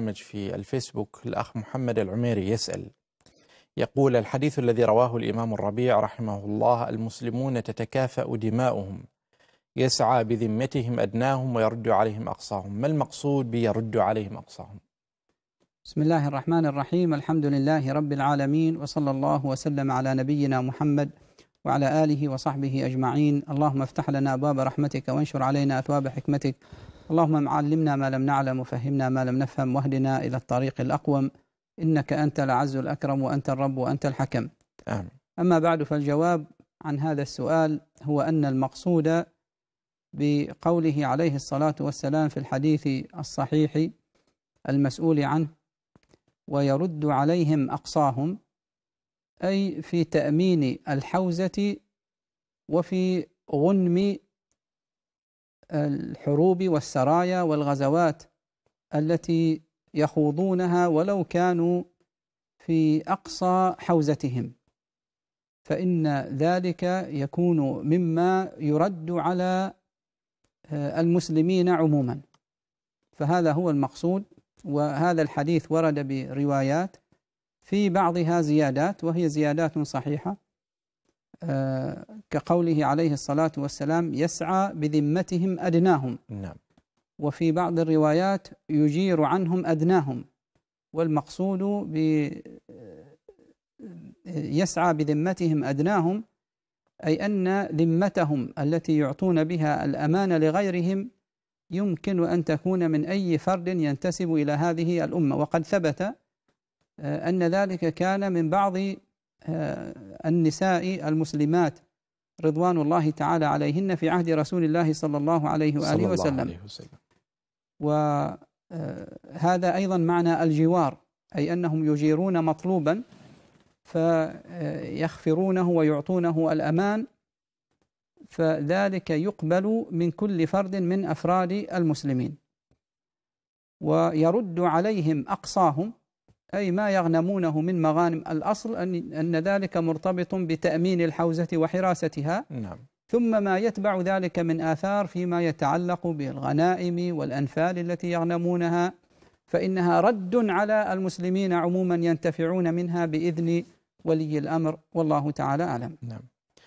برنامج في الفيسبوك الأخ محمد العميري يسأل يقول الحديث الذي رواه الإمام الربيع رحمه الله المسلمون تتكافأ دماؤهم يسعى بذمتهم أدناهم ويرد عليهم أقصاهم ما المقصود بيرد عليهم أقصاهم بسم الله الرحمن الرحيم الحمد لله رب العالمين وصلى الله وسلم على نبينا محمد وعلى آله وصحبه أجمعين اللهم افتح لنا باب رحمتك وانشر علينا أثواب حكمتك اللهم علمنا ما لم نعلم وفهمنا ما لم نفهم واهدنا إلى الطريق الأقوم إنك أنت العز الأكرم وأنت الرب وأنت الحكم آمين. أما بعد فالجواب عن هذا السؤال هو أن المقصود بقوله عليه الصلاة والسلام في الحديث الصحيح المسؤول عنه ويرد عليهم أقصاهم أي في تأمين الحوزة وفي غنم الحروب والسرايا والغزوات التي يخوضونها ولو كانوا في اقصى حوزتهم فان ذلك يكون مما يرد على آه، المسلمين عموما فهذا هو المقصود وهذا الحديث ورد بروايات في بعضها زيادات وهي زيادات صحيحه آه، كقوله عليه الصلاة والسلام يسعى بذمتهم أدناهم نعم وفي بعض الروايات يجير عنهم أدناهم والمقصود ب آه، يسعى بذمتهم أدناهم أي أن ذمتهم التي يعطون بها الأمانة لغيرهم يمكن أن تكون من أي فرد ينتسب إلى هذه الأمة وقد ثبت آه، أن ذلك كان من بعض آه، النساء المسلمات رضوان الله تعالى عليهن في عهد رسول الله صلى الله عليه وآله صلى الله وسلم, عليه وسلم وهذا آه، أيضا معنى الجوار أي أنهم يجيرون مطلوبا فيخفرونه ويعطونه الأمان فذلك يقبل من كل فرد من أفراد المسلمين ويرد عليهم أقصاهم أي ما يغنمونه من مغانم الأصل أن, أن ذلك مرتبط بتأمين الحوزة وحراستها نعم. ثم ما يتبع ذلك من آثار فيما يتعلق بالغنائم والأنفال التي يغنمونها فإنها رد على المسلمين عموما ينتفعون منها بإذن ولي الأمر والله تعالى أعلم نعم.